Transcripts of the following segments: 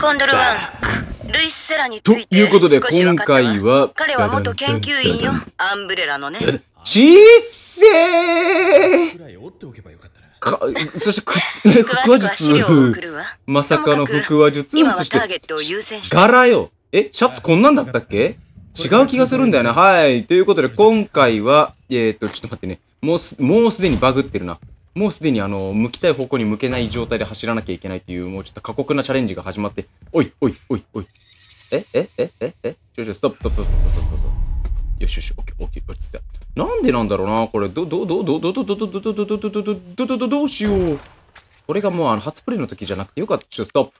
コンドルワン、ルイス・セラにということで、今回は、彼は元研究員よ、アンブレラのね。ちっせーか、そして、腹 話術、まさかの腹話術、そして、柄よ。え、シャツこんなんだったっけ違う気がするんだよな。はい。ということで、今回は、えっ、と、ちょっと待ってね。もうす、もうすでにバグってるな。もうすでにあの、向きたい方向に向けない状態で走らなきゃいけないっていう、もうちょっと過酷なチャレンジが始まって、おい、おい、おい、おい。え、え、え、え、え、ちょちょ、ストップ、ストップ、ストップ、ストップ、ストップ。よしよし、オッケー、オッケー、落ち着いた。なんでなんだろうな、これ。ど、ど、ど、ど、ど、ど、ど、ど、ど、ど、ど、ど、ど、ど、ど、ど、ど、どどうしよう。これがもうあの、初プレイの時じゃなくてよかった。ちょ、ストップ。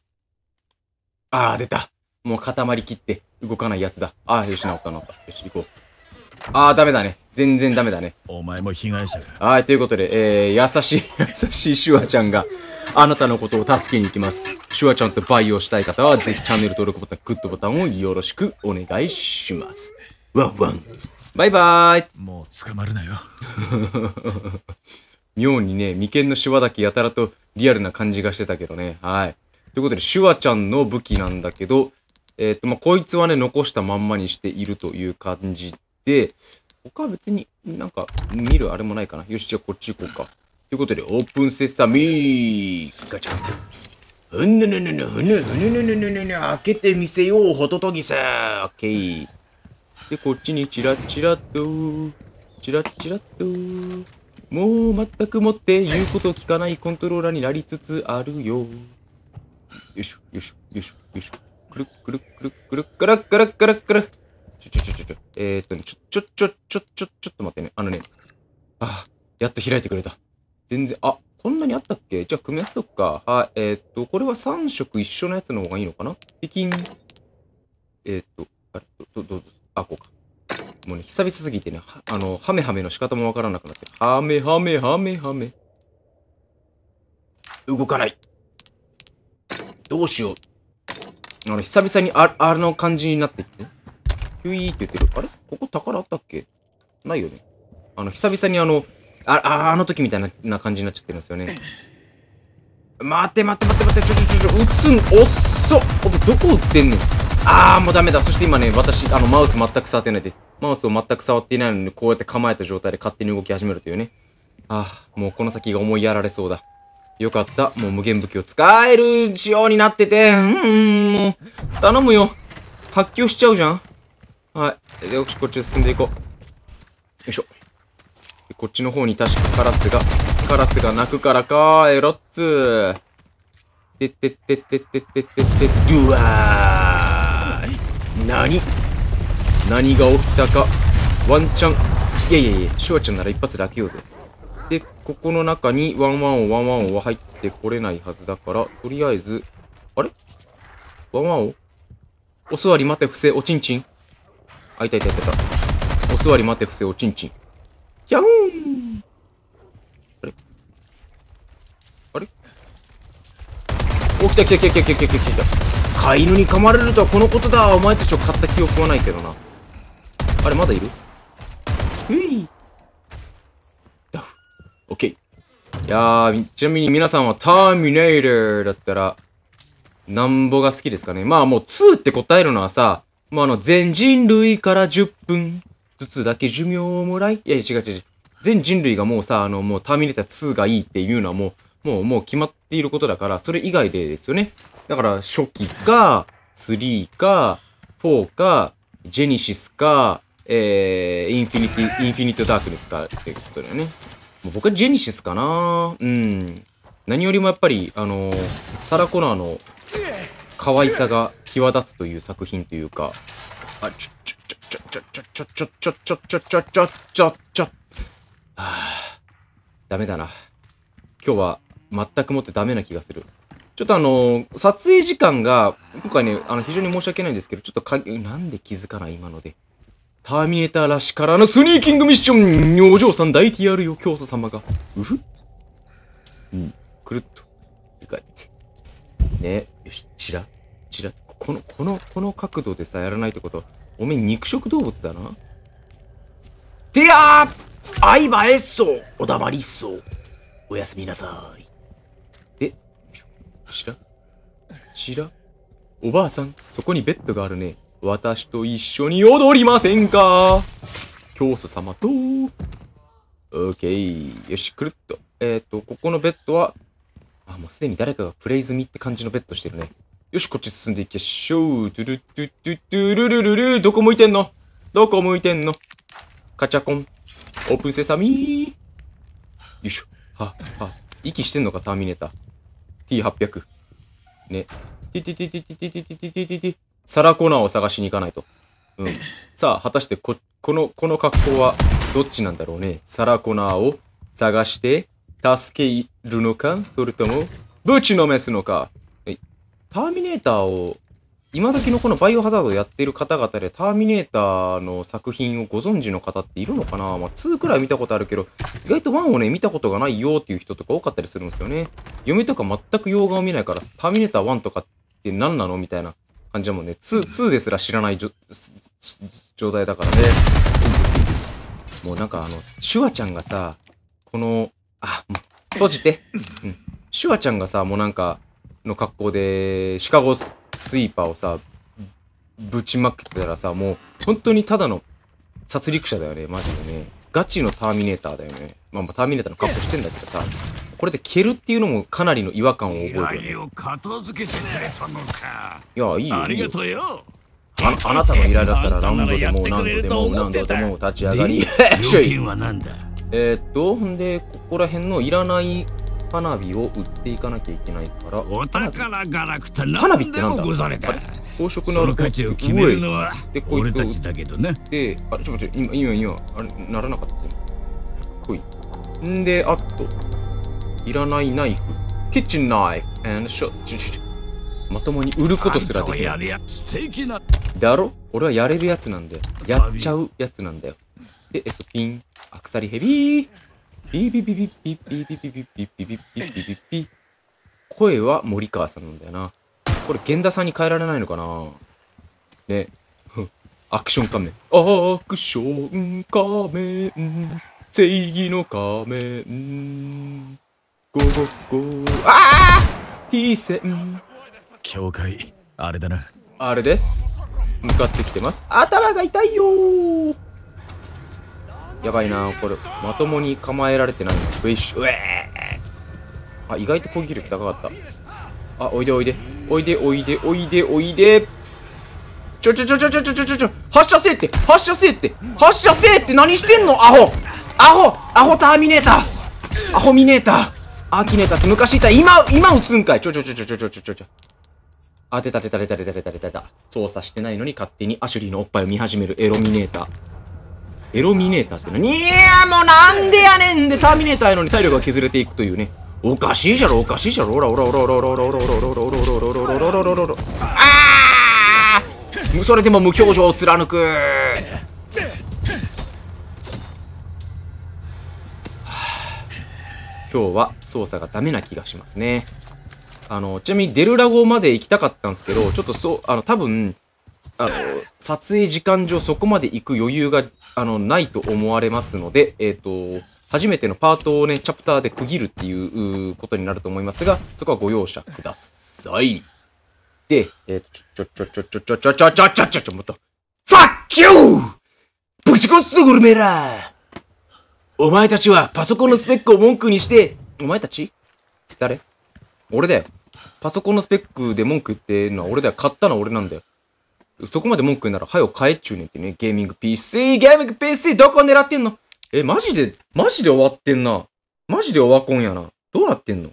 あど、出た。もう固まりきって動かないやつだ。あど、よし、ど、った、ど、った。よし、行こう。ああ、ダメだね。全然ダメだね。お前も被害者か。はい、ということで、えー、優しい、優しいシュワちゃんが、あなたのことを助けに行きます。シュワちゃんとバイしたい方は、ぜひチャンネル登録ボタン、グッドボタンをよろしくお願いします。ワンワン。バイバーイ。もう捕まるなよ。妙にね、眉間のシワだけやたらとリアルな感じがしてたけどね。はい。ということで、シュワちゃんの武器なんだけど、えっ、ー、と、まあ、こいつはね、残したまんまにしているという感じで、他別になんか見るあれもないかな。よし、じゃあこっち行こうか。ということで、オープンセサミーガチャふぬぬぬぬふぬぬぬぬぬぬぬぬ開けてみせよう、ホトトギスオッケー。で、こっちにチラチラと、チラチラと、もう全くもって言うことを聞かないコントローラーになりつつあるよ。よいしょ、よいしょ、よいしょ、よいしょ。くるくるくるくるくるくるくるくる。ちょちょちょちょ、えー、っとね、ちょ、ちょ、ちょ、ちょ、ちょ、ちょっと待ってね。あのね、ああ、やっと開いてくれた。全然、あ、こんなにあったっけじゃあ組み合わせとくか。はい、えー、っと、これは3色一緒のやつの方がいいのかなピキン。えー、っと、あれ、ど、ど、ぞ、あ、こうか。もうね、久々すぎてね、あの、ハメハメの仕方もわからなくなって。ハメハメハメハメ。動かない。どうしよう。あの、久々にあ、あの感じになってきて。ヒュイーって言ってる。あれここ宝あったっけないよね。あの、久々にあの、あ、ああの時みたいなな感じになっちゃってるんですよね。待って待って待って待って、ちょちょちょちょ、撃つん、おっそどこ撃ってんねん。あーもうダメだ。そして今ね、私、あの、マウス全く触ってないです。マウスを全く触っていないのに、こうやって構えた状態で勝手に動き始めるというね。ああ、もうこの先が思いやられそうだ。よかった。もう無限武器を使える仕様になってて。うん、もう、頼むよ。発狂しちゃうじゃん。はい。で、よし、こっち進んでいこう。よいしょ。こっちの方に確かカラスが、カラスが鳴くからかー、エロッツー。てってってってってってってって、ドゥワー何何が起きたか。ワンチャン。いやいやいや、シュワちゃんなら一発で開けようぜ。で、ここの中にワンワンオワンワンオは入ってこれないはずだから、とりあえず、あれワンワンオお座り待て、伏せ、おちんちん。あ、いたいたいたいた。お座り待て伏せおちんちん。キャウンあれあれお、来た来た来た来た来た来た来た飼い犬に噛まれるとはこのことだお前たちを買った記憶はないけどな。あれ、まだいるふいダフ。オッケー。いやー、ちなみに皆さんはターミネイルだったら、なんぼが好きですかね。まあもう2って答えるのはさ、まあ、あの、全人類から10分ずつだけ寿命をもらい、いや違う違う違う。全人類がもうさ、あの、もうターミネーター2がいいっていうのはもう、もう、もう決まっていることだから、それ以外でですよね。だから、初期か、3か、4か、ジェニシスか、えー、インフィニティ、インフィニットダークネスかっていうことだよね。もう僕はジェニシスかなうん。何よりもやっぱり、あのー、サラコナーの可愛さが際立つという作品というか、あ、ちょ、ちょ、ちょ、ちょ、ちょ、ちょ、ちょ、ちょ、ちょ、ちょ、ちょ、ちょ、ちょ、ちょ、はあ、ダメだな。今日は全くもってダメな気がする。ちょっとあのー、撮影時間が、今回ね、あの、非常に申し訳ないんですけど、ちょっとか、なんで気づかない今ので。ターミネーターらしからのスニーキングミッションお嬢さん大 TR よ、教祖様が。うふうん。くるっと。理解。ね、よし、ちら、ちら。この、この、この角度でさ、やらないってこと。おめえ肉食動物だな。てやー相葉えっそおだまりっそおやすみなさい。えちらちらおばあさん、そこにベッドがあるね。私と一緒に踊りませんか教祖様と、オッケー。よし、くるっと。えっ、ー、と、ここのベッドは、あ、もうすでに誰かがプレイ済みって感じのベッドしてるね。よし、こっち進んでいきましょう。トゥルトゥトゥトゥルルルルどこ向いてんのどこ向いてんのカチャコン。オープンセサミー。よいしょ。は、は、息してんのか、ターミネーター。T800。ね。ティティティティティティティティティティティ。サラコナーを探しに行かないと。うん。さあ、果たしてこ、この、この格好は、どっちなんだろうね。サラコナーを探して、助けるのかそれとも、ぶちのめすのかターミネーターを、今時のこのバイオハザードをやってる方々で、ターミネーターの作品をご存知の方っているのかなまあ、2くらい見たことあるけど、意外と1をね、見たことがないよっていう人とか多かったりするんですよね。嫁とか全く洋画を見ないから、ターミネーター1とかって何なのみたいな感じだもんね。2、2ですら知らない状態だからね。もうなんかあの、シュワちゃんがさ、この、あ、閉じて。うん。シュワちゃんがさ、もうなんか、の格好で、シカゴスイーパーをさ、ぶちまけてたらさ、もう、本当にただの殺戮者だよね、マジでね。ガチのターミネーターだよね。まあ、ターミネーターの格好してんだけどさ、これで蹴るっていうのもかなりの違和感を覚えるよ、ね。を片付けてくれたのか。いや、いいよ。ありがとうよ。ああなたの依頼だったら何度でも何度でも何度でも立ち上がり。えっと、ほんで、ここら辺のいらない花火を売っていかなきゃいけないからお宝花火ってなんだ宝飾のある価値を決めるのはでこいつを売ってねであれちょっと待って今今今あれならなかったほいんであっといらないナイフキッチンナイフ and ショッチュチまともに売ることすらできないだろ俺はやれるやつなんだよやっちゃうやつなんだよでエスピンアクサリヘビービビビビビビビビビビビビビ声は森川さんなんだよな。これ、源田さんに変えられないのかなね。アクション仮面。アクション仮面。正義の仮面。ゴゴゴああ !T 線。教会、あれだな。あれです。向かってきてます。頭が痛いよーやばいなこれまともに構えられてないウイッシュウえーあ意外と攻撃力高かったあおいでおいでおいでおいでおいでおいでちょちょちょちょちょちょちょちょ発射せえって発射せえって発射せえって何してんのアホアホアホターミネーターアホミネーターアーキネーターって昔いた今今撃つんかいちょちょちょちょちょちょちょちょちょあ、てたてたてた出たた当てた。操作してないのに勝手にアシュリーのおっぱいを見始めるエロミネーター。エロミネーターってのに、いやもうなんでやねんで、ターミネーターやのに体力が削れていくというね。おかしいじゃろ、おかしいじゃろ、おらおらおらおらおらおらおらおらおらおらおらおらおらおらおらおらあーそれでも無表情を貫く今日は操作がダメな気がしますね。あの、ちなみにデルラゴまで行きたかったんですけど、ちょっとそう、あの、多分、あの、撮影時間上そこまで行く余裕があの、ないと思われますので、えっ、ー、と、初めてのパートをね、チャプターで区切るっていうことになると思いますが、そこはご容赦ください。で、えっ、ー、と、ちょ、ちょ、ちょ、ちょ、ちょ、ちょ、ちょ、ちょ、ちょ、ちょ、また、Fuck you! ぶちこすグルメラお前たちはパソコンのスペックを文句にして、お前たち誰俺だよ。パソコンのスペックで文句言ってるのは俺だよ。買ったのは俺なんだよ。そこまで文句言うなら、はよ帰っちゅうねんってね。ゲーミング PC、ゲーミング PC、どこ狙ってんのえ、マジで、マジで終わってんな。マジで終わこんやな。どうなってんの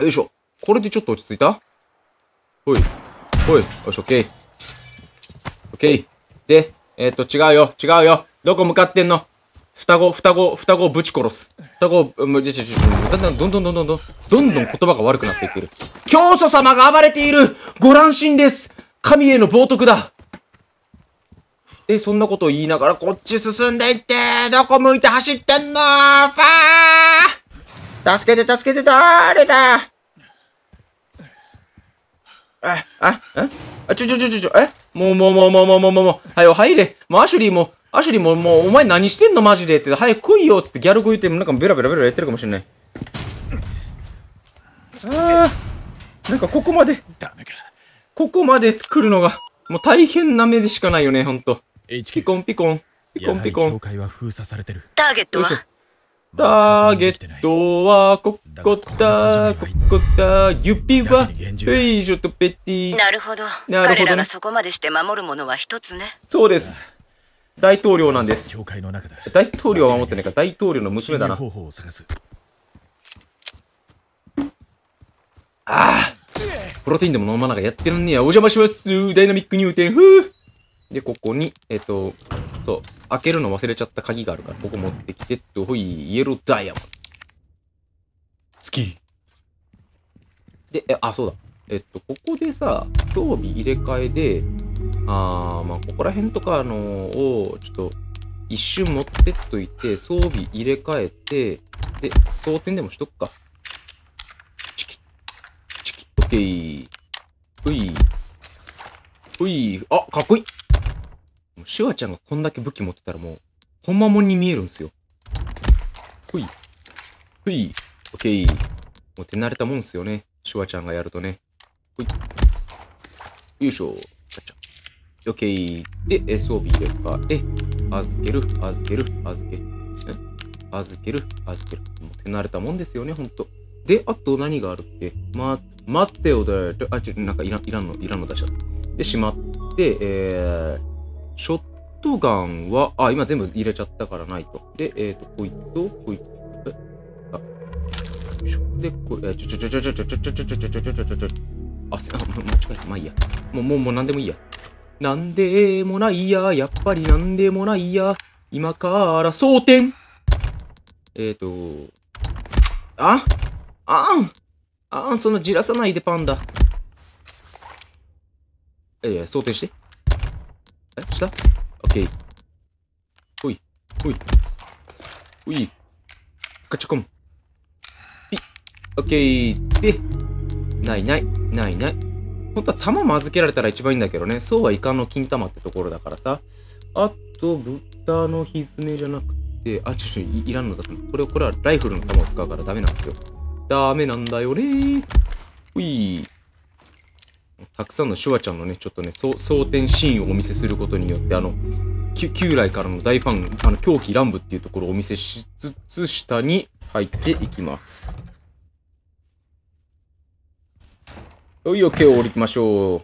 よいしょ。これでちょっと落ち着いたほい。ほい。よし、オッケー。オッケー。で、えっ、と、違うよ。違うよ。どこ向かってんの双子、双子、双子ぶち殺す。タコ、うん、ちょちょちだんだんどんどんどんどんどん、どんどん言葉が悪くなっていってる。教祖様が暴れているご乱心です神への冒涜だえ、そんなことを言いながら、こっち進んでいってどこ向いて走ってんのファー助けて助けて誰だえ、え、えあ、ちょちょちょちょ、えもうもうもうもうもうもうもう、はよ入れ。もうアシュリーも、アシュリーももう、お前何してんのマジでって、早く来いよっつってギャル語言って、なんかベラベラベラやってるかもしれない。ああ、なんかここまで、ここまで来るのが、もう大変な目でしかないよね、ほんと。ピコンピコン。ピコンピコン。は封鎖されてる。ターゲットはターゲットは、ここだ、ここだ、指は、ェイジョとペティ。なるほど。なるほど、ね、彼らがそこまでして守るものは一つね。そうです。大統領なんです。大統領は守ってないから、大統領の娘だな。ああプロテインでも飲まながらやってるんねや。お邪魔しますダイナミック入店ふで、ここに、えっ、ー、と、そう、開けるの忘れちゃった鍵があるから、ここ持ってきてっほい、イエローダイヤモン好き。で、え、あ、そうだ。えっと、ここでさ、装備入れ替えで、あまあ、ここら辺とか、あのを、ちょっと、一瞬持ってつといて、装備入れ替えて、で、装填でもしとくか。チキ、チキ、オッケー。ほいほい、あ、かっこいいシュワちゃんがこんだけ武器持ってたらもう、ほんまもんに見えるんすよ。ほい。ほい。オッケー。もう手慣れたもんすよね。シュワちゃんがやるとね。ほい。よいしょ。OK。で、装備入れ替え、預ける、預ける、預ける。預ける、預ける。もう手慣れたもんですよね、ほんと。で、あと何があるって、ま、待ってよだよ。あ、ちょ、なんかいらいらんの、いらんの出しちゃった。で、しまって、えー、ショットガンは、あ、今全部入れちゃったからないと。で、えっ、ー、と、こいつと、こいつと、あ、よいしょ。で、これ、えー、ちょちょちょちょちょちょちょちょちょちょちょちょちょちょ。あ、間違えた。まあいいや。もう、もう、もう何でもいいや。なんでもないや、やっぱりなんでもないや、今から争点えっ、ー、と、あああん、そのじらさないでパンダ。えー、想定して。え、したオッケー。ほい、ほい。ほい。ガチコン。ピッ。オッケー。で、ないない、ないない。本当は玉預けられたら一番いいんだけどね。そうはイカの金玉ってところだからさ。あと、豚のひずめじゃなくて、あ、ちょっといらんのだすの。これ、これはライフルの弾を使うからダメなんですよ。ダメなんだよねほい。たくさんのシュワちゃんのね、ちょっとね、装填シーンをお見せすることによって、あの、旧来からの大ファン、あの、狂気乱舞っていうところをお見せしつつ、下に入っていきます。よい、OK を降りましょ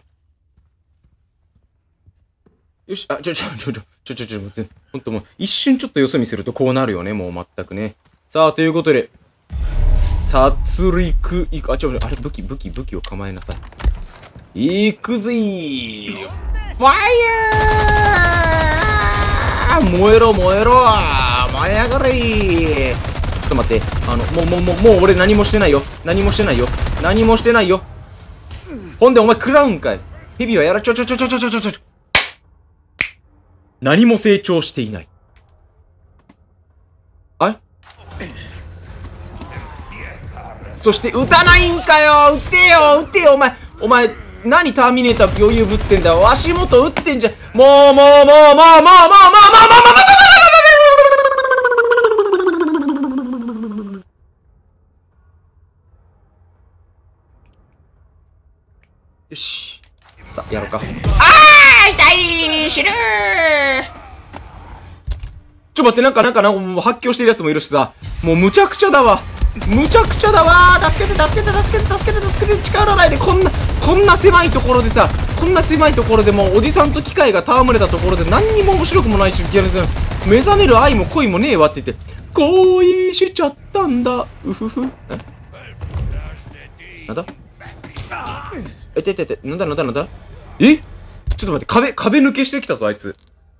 う。よし、あ、ちょ、ちょ、ちょ、ちょ、ちょ、ちょ、ちょ、ちょ、ほんともう、一瞬ちょっとよそ見するとこうなるよね、もう全くね。さあ、ということで、殺戮、いく、あ、ちょ、あれ、武器、武器、武器を構えなさい。いくぜーファイヤー燃えろ、燃えろ燃え上がれーちょっと待って、あの、もう、もう、もう、もう俺何もしてないよ。何もしてないよ。何もしてないよ。ほんでお前食らうんかい蛇はやらちょちょちょちょちょちょちょちょ何も成長していない。あれそして撃たないんかよ撃てよ撃てよお前お前何ターミネーター余裕ぶってんだわし元撃ってんじゃもうもうもうもうもうもう待ってなんかなんかなんかもう発狂してるやつもいるしさもうむちゃくちゃだわむちゃくちゃだわ助けて助けて助けて助けて助けて力のないでこんなこんな狭いところでさこんな狭いところでもうおじさんと機械が戯れたところで何にも面白くもないし目覚める愛も恋もねえわって言って恋しちゃったんだうふふなんだえてててなんだなんだなんだえちょっと待って壁壁抜けしてきたぞあいつ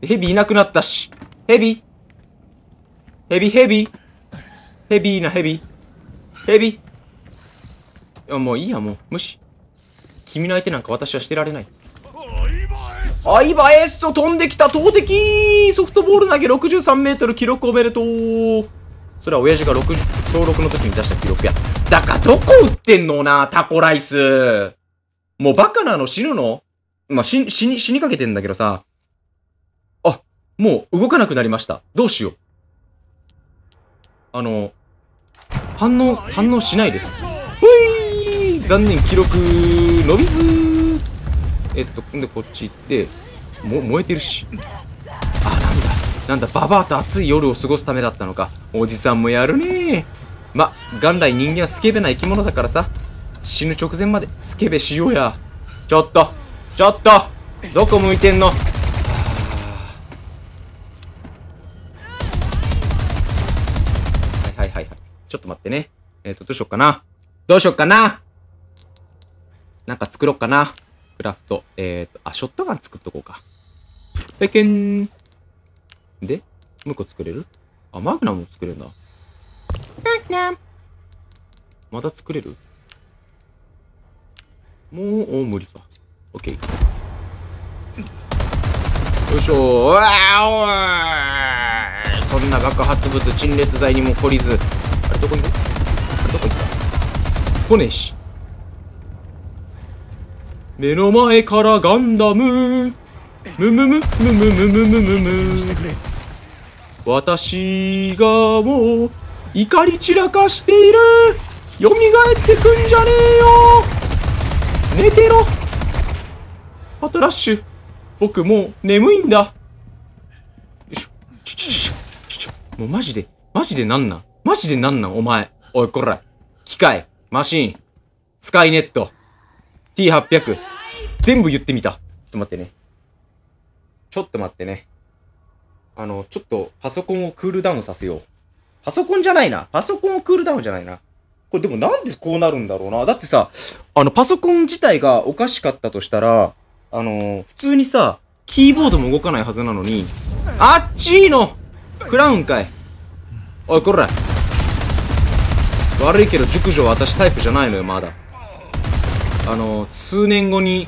ヘビいなくなったし。ヘビヘビヘビヘビーなヘビヘビいや、もういいや、もう。無視。君の相手なんか私はしてられない。あ、今エッソ飛んできた投擲ソフトボール投げ63メートル記録おめでとうそれは親父が6、登録の時に出した記録や。だからどこ売ってんのな、タコライス。もうバカなの死ぬのまあ、死に、死にかけてんだけどさ。もう動かなくなりました。どうしよう。あの、反応、反応しないです。ほい残念、記録、伸びずーえっと、んでこっち行って、も、燃えてるし。あ、なんだ。なんだ、ババアと暑い夜を過ごすためだったのか。おじさんもやるねま、元来人間はスケベな生き物だからさ。死ぬ直前までスケベしようや。ちょっと、ちょっと、どこ向いてんのってね。えっ、ー、と、どうしよっかな。どうしよっかななんか作ろっかな。クラフト。えっ、ー、と、あ、ショットガン作っとこうか。ペケン。で、もう一個作れるあ、マグナムも作れるんだ。マグナム。まだ作れるもう、お無理か。オッケー。よいしょうわーおいそんな爆発物陳列剤にも懲りずどこに、どこ行った来目の前からガンダムむむむむむむムムムム私がもう怒り散らかしている蘇ってくんじゃねえよ寝てろパトラッシュ僕もう眠いんだよいしょちょちょちょちょもうマジでマジでなんなんマジでなんなんお前。おい、こら。機械、マシーン、スカイネット、T800。全部言ってみた。ちょっと待ってね。ちょっと待ってね。あの、ちょっとパソコンをクールダウンさせよう。パソコンじゃないな。パソコンをクールダウンじゃないな。これでもなんでこうなるんだろうな。だってさ、あの、パソコン自体がおかしかったとしたら、あの、普通にさ、キーボードも動かないはずなのに、あっちーのクラウンかい。おいこれ悪いけど熟女は私タイプじゃないのよまだあの数年後に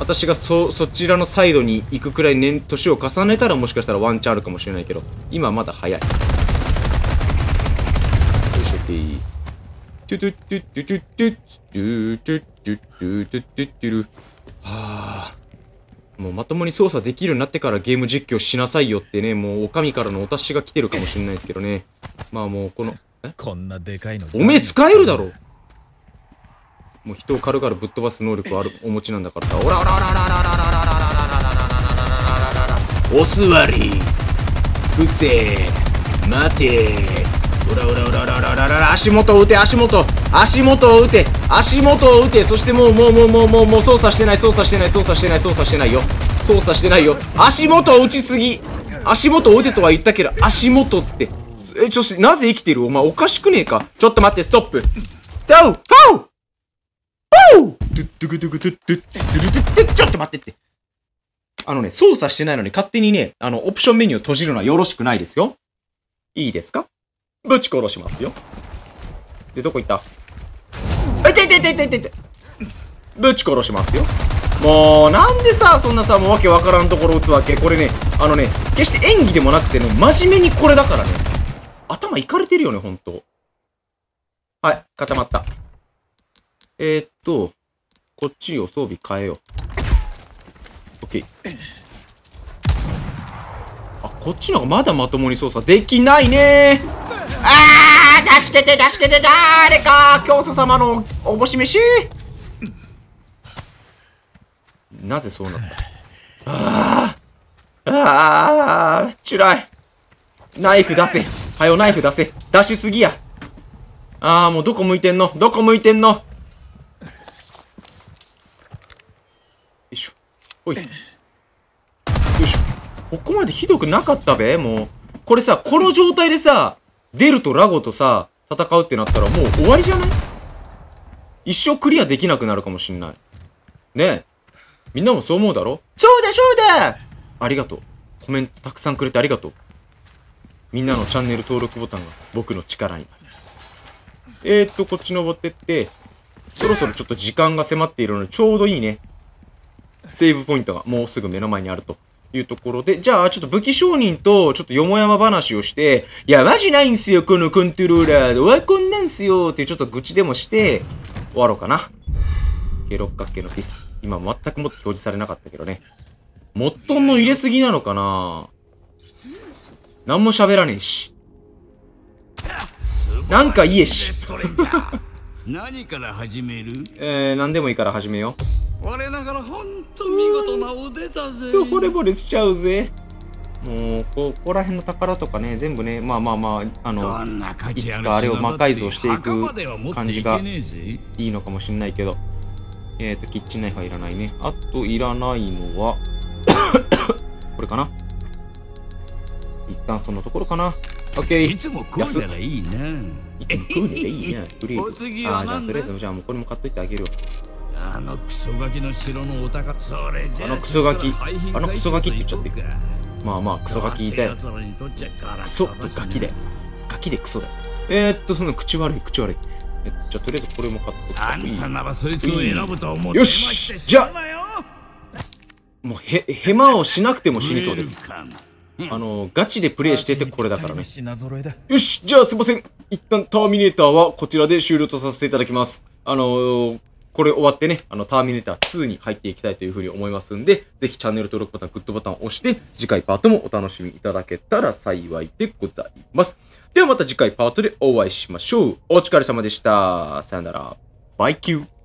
私がそそちらのサイドに行くくらい年年を重ねたらもしかしたらワンチャンあるかもしれないけど今まだ早いよいしょっていいトゥトゥトゥトゥトゥトゥトゥトゥトゥトゥトゥトゥトゥはあもうまともに操作できるようになってからゲーム実況しなさいよってね、もうお上からのお達しが来てるかもしれないですけどね。まあもうこの、こんなでかいの。おめえ使えるだろもう人を軽々ぶっ飛ばす能力あるお持ちなんだからさ。おらおらおらおらおらおらおらおらおらおらおらお座り伏せ待ておらおらおらおらららら足元を打て足元足元を打て足元を打てそしてもうもうもうもうもうもう操作してない操作してない操作してない操作してないよ操作してないよ足元を打ちすぎ足元を打てとは言ったけど足元ってえちょしなぜ生きてるお前おかしくねえかちょっと待ってストップダウフォウファウちょっと待ってってあのね操作してないのに勝手にねあのオプションメニューを閉じるのはよろしくないですよいいですかぶち殺しますよ。で、どこ行ったあいていていていていててぶち殺しますよ。もう、なんでさ、そんなさ、もうわけわからんところ打つわけこれね、あのね、決して演技でもなくてね、真面目にこれだからね。頭いかれてるよね、ほんと。はい、固まった。えー、っと、こっちを装備変えよう。オッケー。あ、こっちの方がまだまともに操作できないねー。してて、出してて、誰か教祖様のおぼし飯なぜそうなったああ、ああ、つらい。ナイフ出せ。はよ、ナイフ出せ。出しすぎや。ああ、もうどこ向いてんのどこ向いてんのよいしょ。おい。よいしょ。ここまでひどくなかったべ、もう。これさ、この状態でさ、デルとラゴとさ、戦うってなったらもう終わりじゃない一生クリアできなくなるかもしんない。ねえ。みんなもそう思うだろそうだそうだありがとう。コメントたくさんくれてありがとう。みんなのチャンネル登録ボタンが僕の力にえー、っと、こっち登ってって、そろそろちょっと時間が迫っているので、ちょうどいいね。セーブポイントがもうすぐ目の前にあると。いうところで、じゃあ、ちょっと武器商人と、ちょっとよもやま話をして、いや、マジないんすよ、このコントローラー。うわ、コンなんすよ、っていうちょっと愚痴でもして、終わろうかな。計六角形のピス。今、全くもっと表示されなかったけどね。モットンの入れすぎなのかな何も喋らねえし。なんか言えし。何から始める えー、何でもいいから始めよう。我ながらほ当見事な腕たぜ惚れ惚れしちゃうぜもうここら辺の宝とかね全部ねまあまあまああのいつかあれを魔改造していく感じがいいのかもしれないけどえっ、ー、とキッチンナイフはいらないねあといらないのは これかな一旦そのところかなオッケーいつも食うならいいな。いつも食うならいいな。じゃあとりあえず、じゃあもうこれも買っといてあげるあのクソガキの城のお宝それじゃあのクソガキあのクソガキって言っちゃってまあまあクソガキたよクソとガキでガキでクソだえー、っとその口悪い口悪いじゃあとりあえずこれも買ってあんたならそいつを選ぶと思ってよしじゃあもうへヘマをしなくても死にそうですあのガチでプレイしててこれだからねよしじゃあすいません一旦ターミネーターはこちらで終了とさせていただきますあのーこれ終わってね、あの、ターミネーター2に入っていきたいというふうに思いますんで、ぜひチャンネル登録ボタン、グッドボタンを押して、次回パートもお楽しみいただけたら幸いでございます。ではまた次回パートでお会いしましょう。お疲れ様でした。さよなら。バイキュー。